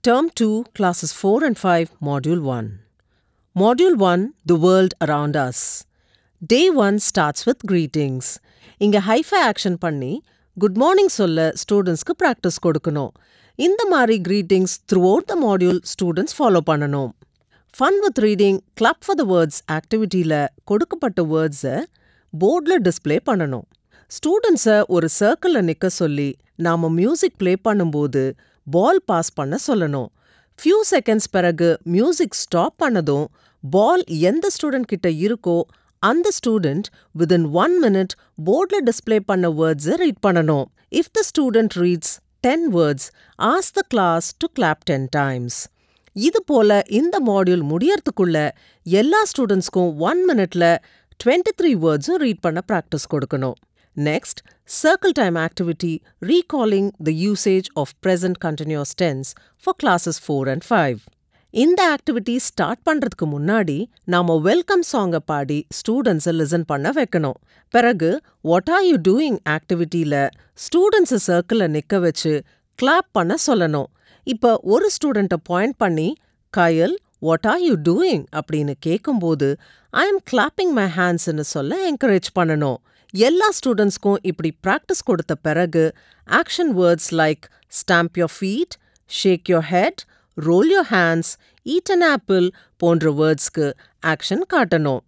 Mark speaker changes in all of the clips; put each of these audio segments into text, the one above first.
Speaker 1: Term 2, Classes 4 and 5, Module 1. Module 1 The World Around Us. Day 1 starts with greetings. இங்க high five action பண்ணி good morning சொல்ல ஸ்டூடெண்ட்ஸ்க்கு practice கொடுக்கணும் இந்த மாதிரி greetings throughout the module students follow பண்ணணும் fun with reading clap for the words ஆக்டிவிட்டியில் கொடுக்கப்பட்ட வேர்ட்ஸை போர்டில் டிஸ்பிளே பண்ணணும் ஸ்டூடெண்ட்ஸை ஒரு சர்க்கிளில் நிற்க சொல்லி நாம் மியூசிக் ப்ளே பண்ணும்போது பால் பாஸ் பண்ண சொல்லணும் ஃபியூ செகண்ட்ஸ் பிறகு மியூசிக் ஸ்டாப் பண்ணதும் பால் எந்த ஸ்டூடெண்ட் கிட்ட இருக்கோ அந்த ஸ்டூடெண்ட் வித்தின் ஒன் மினிட் போர்டில் டிஸ்பிளே பண்ண வேர்ட்ஸை ரீட் பண்ணணும் if the student reads ten words ask the class to clap ten times இது போல இந்த மாடியூல் முடியறதுக்குள்ள எல்லா ஸ்டூடெண்ட்ஸ்க்கும் ஒன் மினிட்ல டுவெண்ட்டி த்ரீ வேர்ட்ஸும் ரீட் பண்ண ப்ராக்டிஸ் கொடுக்கணும் next circle time activity recalling the usage of present continuous tense for classes 4 and 5. இந்த ஆக்டிவிட்டி ஸ்டார்ட் பண்ணுறதுக்கு முன்னாடி நாம் வெல்கம் சாங்கை பாடி ஸ்டூடெண்ட்ஸை லிசன் பண்ண வைக்கணும் பிறகு வாட் ஆர் யூ டூயிங் ஆக்டிவிட்டியில் ஸ்டூடெண்ட்ஸை சர்க்கிளில் நிற்க வச்சு கிளாப் பண்ண சொல்லணும் இப்போ ஒரு ஸ்டூடெண்ட்டை பாயிண்ட் பண்ணி Kayal what are you doing அப்படின்னு கேட்கும்போது ஐ எம் கிளாப்பிங் மை ஹேண்ட்ஸ்னு சொல்ல என்கரேஜ் பண்ணணும் எல்லா ஸ்டூடெண்ட்ஸ்க்கும் இப்படி ப்ராக்டிஸ் கொடுத்த பிறகு action words like stamp your feet shake your head roll your hands eat an apple போன்ற வேர்ட்ஸ்க்கு ஆக்ஷன் காட்டணும்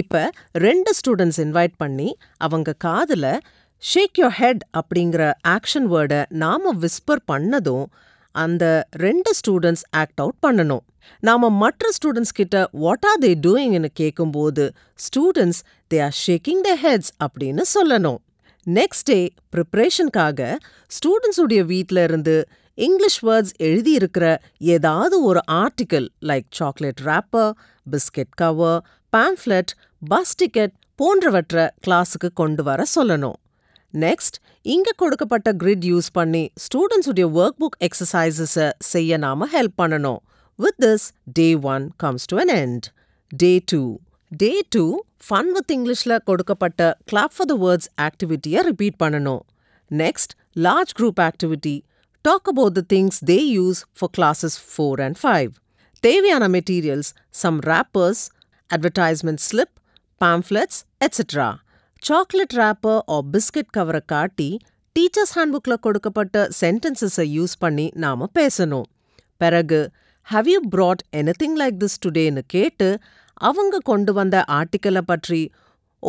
Speaker 1: இப்போ ரெண்டு ஸ்டூடெண்ட்ஸ் இன்வைட் பண்ணி அவங்க காதில் ஷேக் யோர் ஹெட் அப்படிங்கிற ஆக்ஷன் வேர்டை நாம் விஸ்பர் பண்ணதும் அந்த ரெண்டு ஸ்டூடெண்ட்ஸ் ஆக்ட் அவுட் பண்ணணும் நாம் மற்ற ஸ்டூடெண்ட்ஸ் கிட்ட வாட் ஆர் தே டூயிங்னு கேட்கும்போது students they are shaking the heads அப்படின்னு சொல்லணும் நெக்ஸ்ட் டே ப்ரிப்ரேஷனுக்காக ஸ்டூடெண்ட்ஸுடைய வீட்டில் இருந்து இங்கிலீஷ் வேர்ட்ஸ் எழுதியிருக்கிற ஏதாவது ஒரு article like chocolate wrapper biscuit cover pamphlet bus ticket போன்றவற்றை கிளாஸுக்கு கொண்டு வர சொல்லணும் நெக்ஸ்ட் இங்க கொடுக்கப்பட்ட கிரிட் யூஸ் பண்ணி ஸ்டூடெண்ட்ஸுடைய ஒர்க் புக் எக்ஸசைசஸை செய்ய நாம ஹெல்ப் பண்ணணும் with this day one comes to an end day two day two fun with இங்கிலீஷில் கொடுக்கப்பட்ட கிளாப் ஃபார் த வேர்ட்ஸ் ஆக்டிவிட்டியை ரிப்பீட் பண்ணணும் next large group activity talk about the things they use for classes 4 and 5. Deviana materials, some wrappers, advertisement slip, pamphlets, etc. Chocolate wrapper or biscuit cover kaati, teacher's handbook la sentences are use panni nama pesano. Peragu, have you brought anything like this today in a kete? அவங்க கொண்டு வந்த Over பற்றி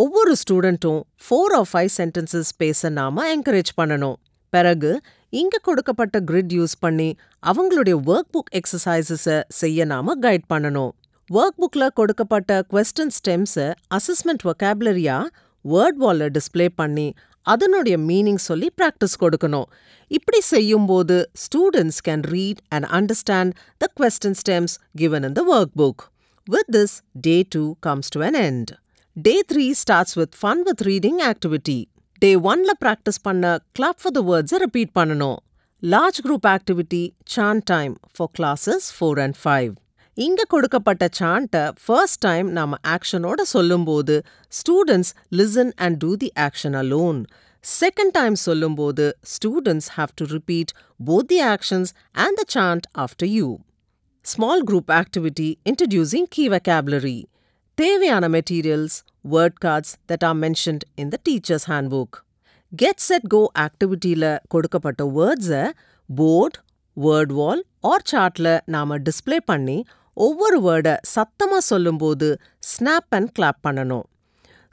Speaker 1: ஒவ்வொரு four or five sentences sentences பேச நாம encourage பண்ணணும் பிறகு இங்கே கொடுக்கப்பட்ட கிரிட் யூஸ் பண்ணி அவங்களுடைய ஒர்க் புக் எக்ஸசைசஸை செய்ய நாம கைட் பண்ணணும் ஒர்க் புக்கில் கொடுக்கப்பட்ட கொஸ்டின் ஸ்டெம்ஸை அசஸ்மெண்ட் ஒக்காபுலரியாக வேர்ட் வாலில் டிஸ்பிளே பண்ணி அதனுடைய மீனிங் சொல்லி ப்ராக்டிஸ் கொடுக்கணும் இப்படி செய்யும்போது students can read and understand the question stems given in the workbook With this, day 2 comes to an end. Day 3 starts with fun with reading activity. Day ஒன்ல practice பண்ண clap for the வேர்ட்ஸை repeat பண்ணணும் large group activity song time for classes four and five இங்க கொடுக்கப்பட்ட சாண்ட்டை first time நாம ஆக்ஷனோட சொல்லும்போது students listen and do the action along second time சொல்லும்போது students have to repeat both the actions and the song after you small group activity introducing key vocabulary தேவையான materials word cards that are mentioned in the teacher's handbook. Get set go activity la kodukapata words board, word wall or chart la nama display panni over word sattama solumbodu snap and clap panano.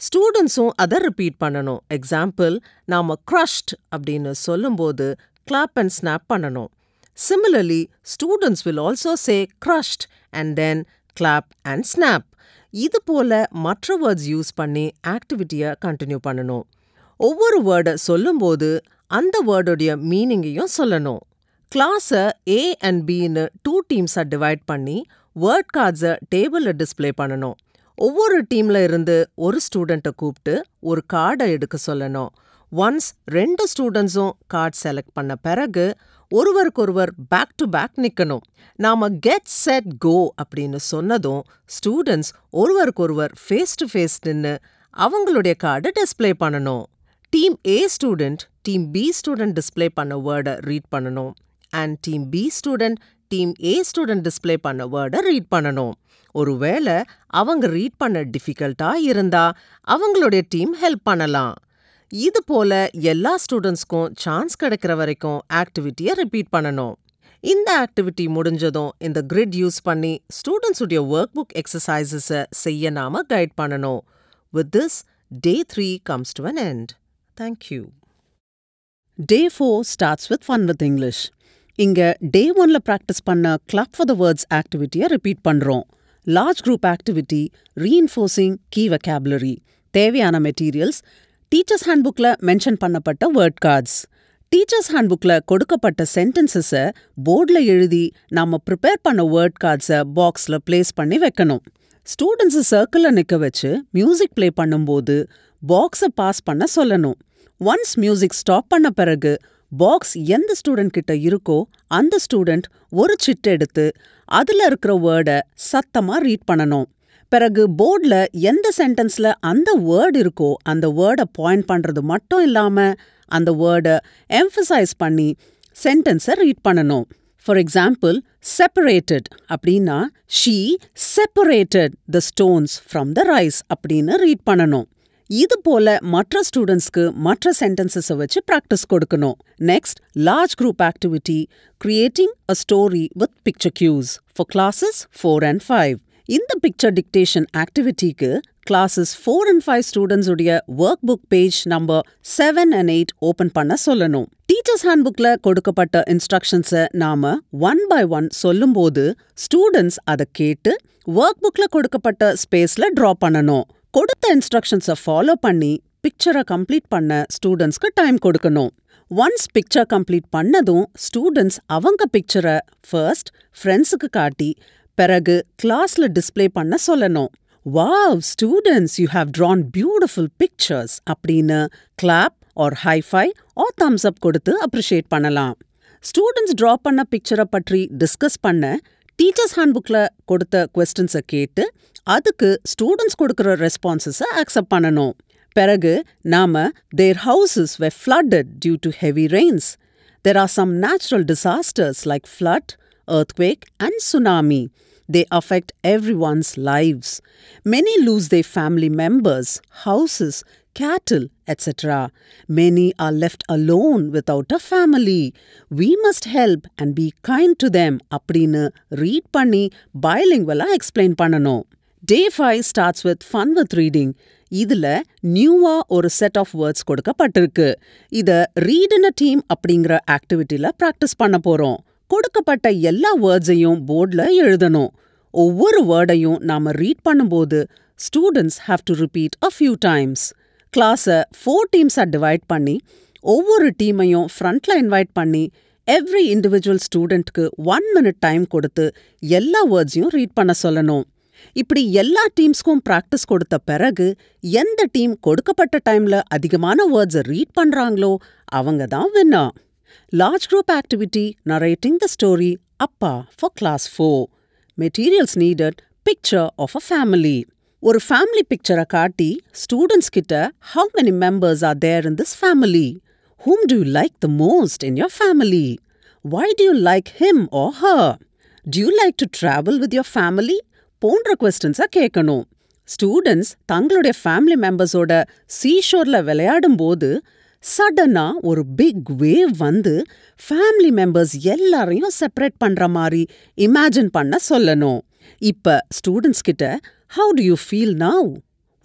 Speaker 1: ஸ்டூடெண்ட்ஸும் repeat repeat example example crushed crushed அப்படின்னு சொல்லும்போது clap and snap பண்ணணும் similarly students will also say crushed and then clap and snap. இது போல மற்ற words use பண்ணி ஆக்டிவிட்டியை continue பண்ணணும் ஒவ்வொரு வேர்டை சொல்லும்போது அந்த வேர்டுடைய மீனிங்கையும் சொல்லணும் கிளாஸை ஏ அண்ட் பின்னு டூ டீம்ஸை டிவைட் பண்ணி வேர்ட் கார்ட்ஸை டேபிளில் டிஸ்பிளே பண்ணணும் ஒவ்வொரு டீமில் இருந்து ஒரு ஸ்டூடெண்ட்டை கூப்பிட்டு ஒரு கார்டை எடுக்க சொல்லணும் ஒன்ஸ் ரெண்டு ஸ்டூடெண்ட்ஸும் கார்ட் செலக்ட் பண்ண பிறகு ஒருவருக்கொருவர் பேக் டு பேக் நிற்கணும் நாம் கெட் செட் கோ அப்படின்னு சொன்னதும் ஸ்டூடெண்ட்ஸ் ஒருவருக்கொருவர் ஃபேஸ் டு ஃபேஸ் நின்று அவங்களுடைய கார்டை டிஸ்பிளே பண்ணணும் team A student team B student display பண்ண வேர்டை ரீட் பண்ணணும் and team B student team A student display பண்ண வேர்டை ரீட் பண்ணணும் ஒருவேளை அவங்க ரீட் பண்ண டிஃபிகல்ட்டாக இருந்தால் அவங்களுடைய டீம் ஹெல்ப் பண்ணலாம் இது போல எல்லா ஸ்டூடண்ட்ஸ்கும் சான்ஸ் கிடைக்கிற வரைக்கும் ஆக்டிவிட்டிய ரிபீட் பண்ணனும் இந்த ஆக்டிவிட்டி முடிஞ்சதோம் இந்த grid யூஸ் பண்ணி ஸ்டூடண்ட்ஸ் உடைய ورک บุ క్ एक्सरसाइजेस செய்யனாம கைட் பண்ணனும் with this day 3 comes to an end thank you day 4 starts with fun with English இங்க டே 1ல பிராக்டீஸ் பண்ண கிளப் ஃபார் தி வேர்ட்ஸ் ஆக்டிவிட்டிய ரிபீட் பண்றோம் large group activity reinforcing key vocabulary தேவையான materials teachers ஹேண்ட்புக்கில் mention பண்ணப்பட்ட word cards teachers ஹேண்ட்புக்கில் கொடுக்கப்பட்ட சென்டென்சஸை போர்டில் எழுதி நாம் ப்ரிப்பேர் பண்ண வேர்ட் கார்ட்ஸை பாக்ஸில் பிளேஸ் பண்ணி வைக்கணும் ஸ்டூடெண்ட்ஸு சர்க்கிளில் நிற்க வச்சு மியூசிக் ப்ளே பண்ணும்போது பாக்ஸை பாஸ் பண்ண சொல்லணும் ஒன்ஸ் மியூசிக் ஸ்டாப் பண்ண பிறகு பாக்ஸ் எந்த ஸ்டூடெண்ட் கிட்ட இருக்கோ அந்த ஸ்டூடெண்ட் ஒரு சிட்டு எடுத்து அதில் இருக்கிற வேர்டை சத்தமாக ரீட் பண்ணணும் பிறகு போர்டில் எந்த சென்டென்ஸில் அந்த வேர்டு இருக்கோ அந்த வேர்டை பாயிண்ட் பண்ணுறது மட்டும் இல்லாமல் அந்த வேர்டை எம்ஃபசைஸ் பண்ணி சென்டென்ஸை ரீட் பண்ணணும் ஃபார் எக்ஸாம்பிள் செப்பரேட்டட் அப்படின்னா she separated the stones from the rice அப்படின்னு ரீட் பண்ணணும் இது போல மற்ற ஸ்டூடெண்ட்ஸ்க்கு மற்ற சென்டென்சஸை வச்சு ப்ராக்டிஸ் கொடுக்கணும் next large group activity creating a story with picture cues for classes four and five இந்த பிக்சர் டிக்டேஷன் ஆக்டிவிட்டிக்கு கிளாஸஸ் ஃபோர் அண்ட் ஃபைவ் ஸ்டூடெண்ட்ஸுடைய work book page number seven and eight open பண்ண சொல்லணும் டீச்சர்ஸ் ஹேண்ட் புக்ல கொடுக்கப்பட்ட இன்ஸ்ட்ரக்ஷன்ஸை நாம ஒன் பை ஒன் சொல்லும்போது ஸ்டூடெண்ட்ஸ் அதை கேட்டு ஒர்க் புக்ல கொடுக்கப்பட்ட ஸ்பேஸ்ல ட்ரா பண்ணணும் கொடுத்த இன்ஸ்ட்ரக்ஷன்ஸை ஃபாலோ பண்ணி பிக்சரை கம்ப்ளீட் பண்ண ஸ்டூடெண்ட்ஸ்க்கு டைம் கொடுக்கணும் ஒன்ஸ் பிக்சர் கம்ப்ளீட் பண்ணதும் ஸ்டூடெண்ட்ஸ் அவங்க பிக்சரை ஃபர்ஸ்ட் ஃப்ரெண்ட்ஸுக்கு காட்டி பிறகு கிளாஸ்ல டிஸ்பிளே பண்ண சொல்லணும் wow students you have drawn beautiful pictures அப்படின்னு clap or high five or thumbs up கொடுத்து அப்ரிஷியேட் பண்ணலாம் ஸ்டூடெண்ட்ஸ் ட்ரா பண்ண பிக்சரை பற்றி டிஸ்கஸ் பண்ண டீச்சர்ஸ் ஹேண்ட்புக்கில் கொடுத்த கொஸ்டின்ஸை கேட்டு அதுக்கு ஸ்டூடெண்ட்ஸ் கொடுக்குற ரெஸ்பான்சஸை அக்செப்ட் பண்ணணும் பிறகு நாம their houses were flooded due to heavy rains there are some natural disasters like flood earthquake, and tsunami. They affect everyone's lives. Many lose their family members, houses, cattle, etc. Many are left alone without a family. We must help and be kind to them அப்படின்னு read பண்ணி பயலிங்குவலாக explain பண்ணணும் day five starts with fun with or a set ஒரு set of words கொடுக்கப்பட்டிருக்கு இதை read in a team அப்படிங்கிற ஆக்டிவிட்டியில் practice பண்ண போகிறோம் கொடுக்கப்பட்ட எல்லா வேர்ட்ஸையும் போர்டில் எழுதணும் ஒவ்வொரு வேர்டையும் நாம் ரீட் பண்ணும்போது students have to repeat a few times கிளாஸை ஃபோர் டீம்ஸாக டிவைட் பண்ணி ஒவ்வொரு டீமையும் ஃப்ரண்டில் இன்வைட் பண்ணி எவ்ரி இண்டிவிஜுவல் ஸ்டூடெண்ட்க்கு ஒன் மினிட் டைம் கொடுத்து எல்லா வேர்ட்ஸையும் ரீட் பண்ண சொல்லணும் இப்படி எல்லா டீம்ஸ்க்கும் ப்ராக்டிஸ் கொடுத்த பிறகு எந்த டீம் கொடுக்கப்பட்ட டைம்ல அதிகமான வேர்ட்ஸை ரீட் பண்றாங்களோ அவங்க தான் winner large group activity narrating the story Appa for class 4. Materials needed picture of a family. ஒரு ஃபேமிலி பிக்சரை காட்டி ஸ்டூடெண்ட்ஸ் கிட்ட how many members are there in this family whom do you like the most in your family why do you like him or her do you like to travel with your family போன்ற கொஸ்டின்ஸை கேட்கணும் students தங்களுடைய family மெம்பர்ஸோட சீஷோரில் விளையாடும் போது சடனா ஒரு big wave வந்து family members எல்லாரையும் செப்பரேட் பண்ற மாதிரி இமேஜின் பண்ண சொல்லணும் இப்ப ஸ்டூடெண்ட்ஸ் கிட்ட how do you feel now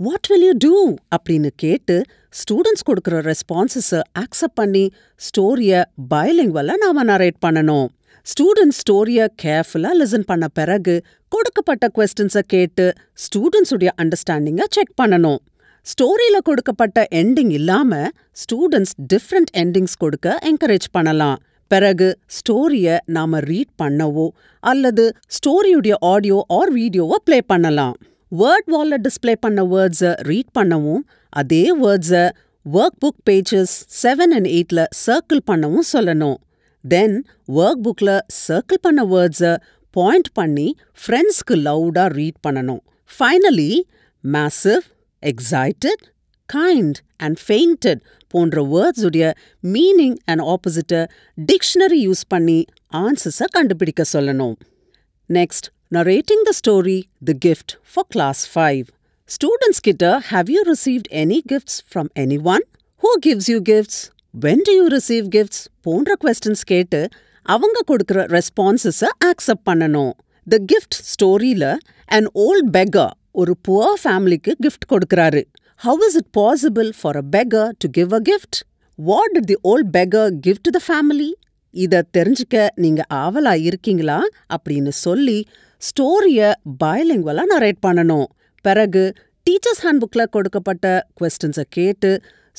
Speaker 1: what will you do அப்படின்னு கேட்டு ஸ்டூடெண்ட்ஸ் கொடுக்குற ரெஸ்பான்சஸை ஆக்செப்ட் பண்ணி ஸ்டோரியை பயலிங்வெல்லாம் நாம நரேட் பண்ணணும் ஸ்டூடெண்ட்ஸ் ஸ்டோரியை கேர்ஃபுல்லாக லிசன் பண்ண பிறகு கொடுக்கப்பட்ட கொஸ்டின்ஸை கேட்டு ஸ்டூடெண்ட்ஸுடைய அண்டர்ஸ்டாண்டிங்கை செக் பண்ணணும் ஸ்டோரியில கொடுக்கப்பட்ட எண்டிங் இல்லாம ஸ்டூடெண்ட்ஸ் டிஃப்ரெண்ட் எண்டிங்ஸ் கொடுக்க என்கரேஜ் பண்ணலாம் பிறகு ஸ்டோரியை நாம ரீட் பண்ணவோ அல்லது ஸ்டோரியுடைய ஆடியோ ஆர் வீடியோவை ப்ளே பண்ணலாம் வேர்ட் வால்ல டிஸ்பிளே பண்ண வேர்ட்ஸை ரீட் பண்ணவும் அதே வேர்ட்ஸை work book pages seven and எயிட்டில் சர்க்கிள் பண்ணவும் சொல்லணும் தென் ஒர்க் புக்கில் சர்க்கிள் பண்ண வேர்ட்ஸை பாயிண்ட் பண்ணி ஃப்ரெண்ட்ஸ்க்கு லவுடாக ரீட் பண்ணணும் finally massive excited kind and fainted போன்ற வேர்ட்ஸுடைய மீனிங் அண்ட் ஆப்போசிட்டை டிக்ஷனரி யூஸ் பண்ணி ஆன்சர்ஸை கண்டுபிடிக்க சொல்லணும் next narrating the story the gift for class five students கிட்ட how you received any gifts from any one who gives you gifts when do you receive gifts போன்ற questions கேட்டு அவங்க கொடுக்குற ரெஸ்பான்சஸை ஆக்செப்ட் பண்ணணும் த கிஃப்ட் ஸ்டோரியில் and old beggar ஒரு poor ஃபேமிலிக்கு கிஃப்ட் கொடுக்கறாரு how is it possible for a beggar to give a gift what did the old beggar gift to the family இதை தெரிஞ்சுக்க நீங்க ஆவலா இருக்கீங்களா அப்படின்னு சொல்லி ஸ்டோரியை நான் நரேட் பண்ணணும் பிறகு டீச்சர்ஸ் ஹேண்ட்புக்கில் கொடுக்கப்பட்ட கொஸ்டின்ஸை கேட்டு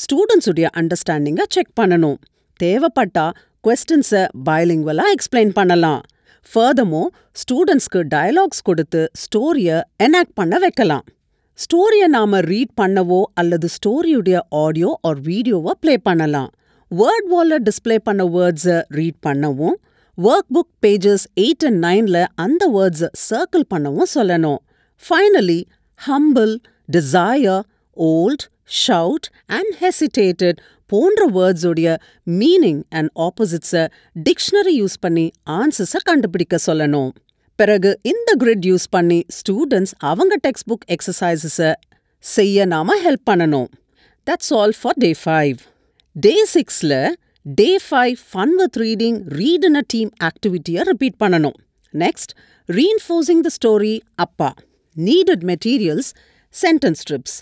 Speaker 1: ஸ்டூடெண்ட்ஸுடைய அண்டர்ஸ்டாண்டிங்கை செக் பண்ணணும் தேவைப்பட்டா கொஸ்டின்ஸை பயலிங்குவலா எக்ஸ்பிளைன் பண்ணலாம் ஃபர்தமோ ஸ்டூடெண்ட்ஸ்க்கு டயலாக்ஸ் கொடுத்து ஸ்டோரியை எனாக்ட் பண்ண வைக்கலாம் ஸ்டோரியை நாம ரீட் பண்ணவோ அல்லது ஸ்டோரியுடைய ஆடியோ ஆர் வீடியோவோ ப்ளே பண்ணலாம் வேர்ட் வாலில் டிஸ்பிளே பண்ண வேர்ட்ஸை ரீட் பண்ணவும் work book pages eight and நைனில் அந்த வேர்ட்ஸை சர்க்கிள் பண்ணவும் சொல்லணும் finally humble desire old shout and hesitated போன்ற வேர்ட்ஸோடைய மீனிங் அண்ட் ஆப்போசிட்ஸை டிக்ஷனரி யூஸ் பண்ணி ஆன்சர்ஸை கண்டுபிடிக்க சொல்லணும் பிறகு இந்த கிரிட் யூஸ் பண்ணி ஸ்டூடெண்ட்ஸ் அவங்க டெக்ஸ்ட் புக் எக்ஸசைசஸை செய்ய நாம ஹெல்ப் பண்ணணும் that's all for day five day சிக்ஸில் day five fun with reading read in a team ஆக்டிவிட்டியை ரிப்பீட் பண்ணணும் நெக்ஸ்ட் ரீஎன்ஃபோர்ஸிங் த ஸ்டோரி அப்பா நீடட் மெட்டீரியல்ஸ் சென்டென்ஸ் ஸ்ட்ரிப்ஸ்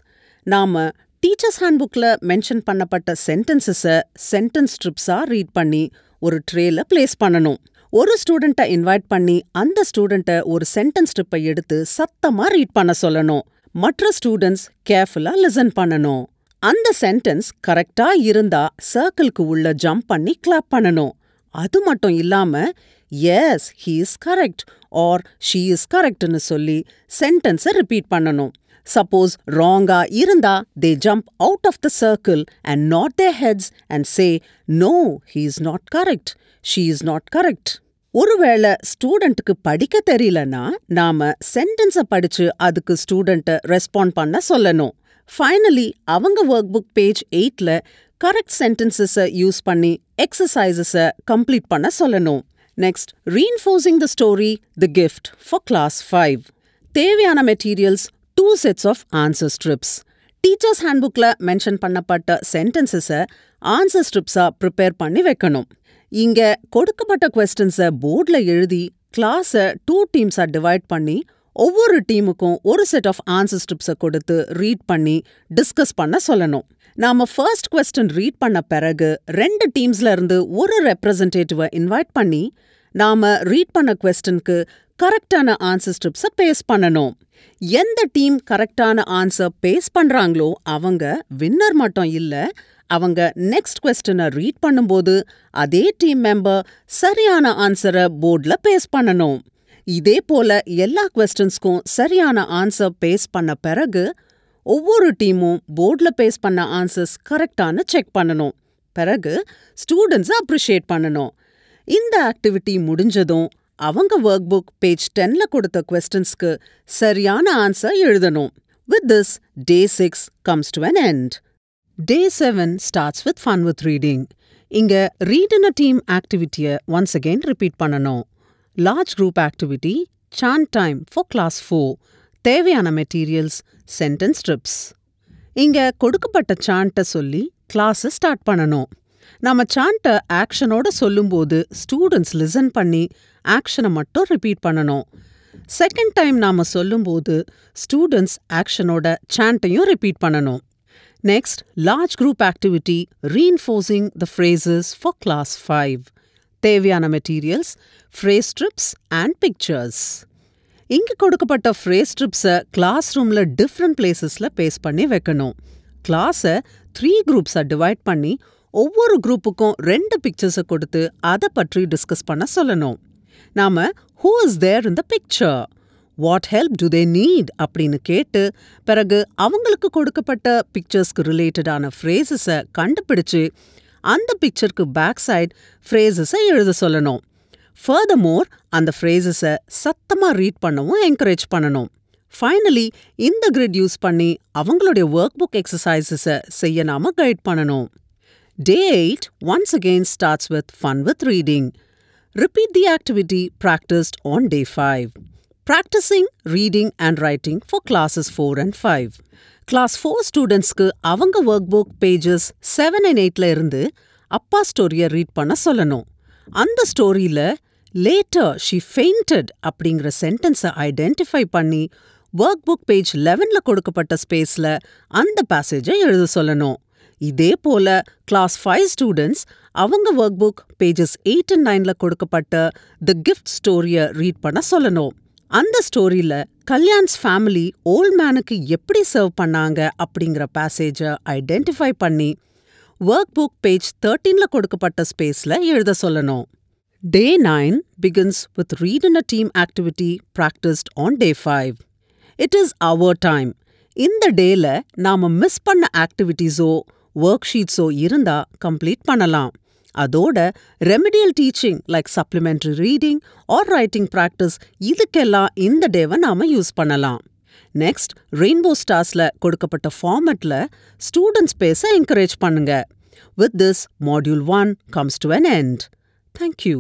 Speaker 1: நாம் டீச்சர்ஸ் ஹேண்ட் புக்கில் மென்ஷன் பண்ணப்பட்ட சென்டென்சஸை சென்டென்ஸ் ஸ்ட்ரிப்ஸாக ரீட் பண்ணி ஒரு ட்ரேல பிளேஸ் பண்ணணும் ஒரு ஸ்டூடெண்ட்டை இன்வைட் பண்ணி அந்த ஸ்டூடெண்ட்டை ஒரு சென்டென்ஸ் ஸ்ட்ரிப்பை எடுத்து சத்தமாக ரீட் பண்ண சொல்லணும் மற்ற ஸ்டூடெண்ட்ஸ் கேர்ஃபுல்லாக லிசன் பண்ணணும் அந்த சென்டென்ஸ் கரெக்டாக இருந்தா சர்க்கிள்க்கு உள்ள ஜம்ப் பண்ணி கிளாப் பண்ணணும் அது மட்டும் இல்லாம yes he is correct or she is கரெக்ட்னு சொல்லி சென்டென்ஸை ரிப்பீட் பண்ணணும் Suppose wronga irunda, they jump out of the circle and nod their heads and say, No, he is not correct. She is not correct. ஒருவேளை ஸ்டூடெண்ட்டுக்கு படிக்க தெரியலனா நாம சென்டென்ஸை படிச்சு அதுக்கு ஸ்டூடெண்ட்டை ரெஸ்பாண்ட் பண்ண சொல்லணும் ஃபைனலி அவங்க ஒர்க் புக் பேஜ் எயிட்டில் கரெக்ட் சென்டென்சஸை யூஸ் பண்ணி எக்ஸசைசஸை கம்ப்ளீட் பண்ண சொல்லணும் next reinforcing the story the gift for class five தேவையான materials two sets of answer strips teachers ஹேண்ட்புக்கில் மென்ஷன் பண்ணப்பட்ட சென்டென்சஸை ஆன்சர் ஸ்ட்ரிப்ஸாக ப்ரிப்பேர் பண்ணி வைக்கணும் இங்கே கொடுக்கப்பட்ட கொஸ்டின்ஸை போர்டில் எழுதி கிளாஸை டூ டீம்ஸாக டிவைட் பண்ணி ஒவ்வொரு டீமுக்கும் ஒரு செட் ஆஃப் ஆன்சர் ஸ்ட்ரிப்ஸை கொடுத்து ரீட் பண்ணி டிஸ்கஸ் பண்ண சொல்லணும் நாம ஃபர்ஸ்ட் கொஸ்டின் ரீட் பண்ண பிறகு ரெண்டு டீம்ஸ்ல இருந்து ஒரு ரெப்ரசன்டேட்டிவை இன்வைட் பண்ணி நாம ரீட் பண்ண கொஸ்டினுக்கு கரெக்டான ஆன்சர் ஸ்ட்ரிப்ஸை பேஸ் பண்ணணும் எந்த டீம் கரெக்டான ஆன்சர் பேஸ் பண்ணுறாங்களோ அவங்க வின்னர் மட்டும் இல்லை அவங்க நெக்ஸ்ட் கொஸ்டனை ரீட் பண்ணும்போது அதே டீம் மெம்பர் சரியான ஆன்சரை போர்டில் பேஸ் பண்ணணும் இதே போல எல்லா கொஸ்டின்ஸ்க்கும் சரியான ஆன்சர் பேஸ் பண்ண பிறகு ஒவ்வொரு டீமும் போர்டில் பேஸ் பண்ண ஆன்சர்ஸ் கரெக்டான செக் பண்ணணும் பிறகு ஸ்டூடெண்ட்ஸை அப்ரிஷியேட் பண்ணணும் இந்த ஆக்டிவிட்டி முடிஞ்சதும் அவங்க ஒர்க் புக் பேஜ் டென்ல கொடுத்த கொஸ்டின்ஸ்க்கு சரியான ஆன்சர் எழுதணும் with this day six comes to an end day seven starts with fun with reading இங்க அ டீம் ஆக்டிவிட்டியை ஒன்ஸ் அகெயின் ரிப்பீட் பண்ணணும் large group activity song time for class four தேவையான materials sentence strips இங்க கொடுக்கப்பட்ட சாண்ட்டை சொல்லி கிளாஸை start பண்ணணும் நம்ம சாண்ட்டை ஆக்ஷனோட சொல்லும்போது ஸ்டூடெண்ட்ஸ் லிசன் பண்ணி ஆக்ஷனை மட்டும் ரிப்பீட் பண்ணணும் செகண்ட் டைம் நாம் சொல்லும்போது ஸ்டூடெண்ட்ஸ் ஆக்ஷனோட சாண்ட்டையும் ரிப்பீட் பண்ணணும் next large group activity reinforcing the phrases for class five தேவையான materials phrase strips and pictures இங்கு கொடுக்கப்பட்ட ஃப்ரேஸ் ஸ்ட்ரிப்ஸை கிளாஸ் ரூமில் டிஃப்ரெண்ட் பிளேசஸில் பேஸ் பண்ணி வைக்கணும் கிளாஸை த்ரீ குரூப்ஸை டிவைட் பண்ணி ஒவ்வொரு குரூப்புக்கும் ரெண்டு பிக்சர்ஸை கொடுத்து அதை பற்றி டிஸ்கஸ் பண்ண சொல்லணும் நாம் who is there in the picture what help do they need அப்படின்னு கேட்டு பிறகு அவங்களுக்கு கொடுக்கப்பட்ட பிக்சர்ஸ்க்கு ரிலேட்டடான ஃப்ரேசஸை கண்டுபிடிச்சு அந்த பிக்சருக்கு பேக் சைட் ஃப்ரேசஸை எழுத சொல்லணும் ஃபர்தர் மோர் அந்த ஃப்ரேசஸை சத்தமாக ரீட் பண்ணவும் என்கரேஜ் பண்ணணும் ஃபைனலி இந்த கிரிட் யூஸ் பண்ணி அவங்களுடைய ஒர்க் புக் எக்ஸசைசஸை செய்ய நாம கைட் பண்ணணும் day eight once again starts with fun with reading Repeat the activity practiced on day 5. Practicing reading and writing for classes 4 and 5. Class four ஸ்டூடெண்ட்ஸ்க்கு அவங்க work book pages seven and எயிட்டில் இருந்து அப்பா ஸ்டோரியை ரீட் பண்ண சொல்லணும் அந்த ஸ்டோரியில் லேட்டர் ஷி ஃபெயிண்டட் அப்படிங்கிற சென்டென்ஸை ஐடென்டிஃபை பண்ணி ஒர்க் புக் பேஜ் லெவனில் கொடுக்கப்பட்ட ஸ்பேஸில் அந்த பேசேஜை எழுத சொல்லணும் இதே போல கிளாஸ் ஃபைவ் ஸ்டூடெண்ட்ஸ் அவங்க work book pages eight and நைன்ல கொடுக்கப்பட்ட த கிஃப்ட் ஸ்டோரியை ரீட் பண்ண சொல்லணும் அந்த ஸ்டோரியில் கல்யாண்ஸ் ஃபேமிலி ஓல்ட் மேனுக்கு எப்படி சர்வ் பண்ணாங்க அப்படிங்கிற பேசேஜை ஐடென்டிஃபை பண்ணி ஒர்க் புக் பேஜ் தேர்ட்டீனில் கொடுக்கப்பட்ட ஸ்பேஸில் எழுத சொல்லணும் day nine begins with read in a team activity practised on day five it is our time இந்த டேல நாம மிஸ் பண்ண ஆக்டிவிட்டீஸோ ஒர்க் ஷீட்ஸோ இருந்தா கம்ப்ளீட் பண்ணலாம் அதோட remedial teaching like supplementary reading or writing practice இதுக்கெல்லாம் இந்த டேவை நாம் யூஸ் பண்ணலாம் நெக்ஸ்ட் ரெயின்போ ஸ்டார்ஸில் கொடுக்கப்பட்ட ஃபார்மெட்டில் ஸ்டூடெண்ட்ஸ் பேச என்கரேஜ் பண்ணுங்க with this module one comes to an end thank you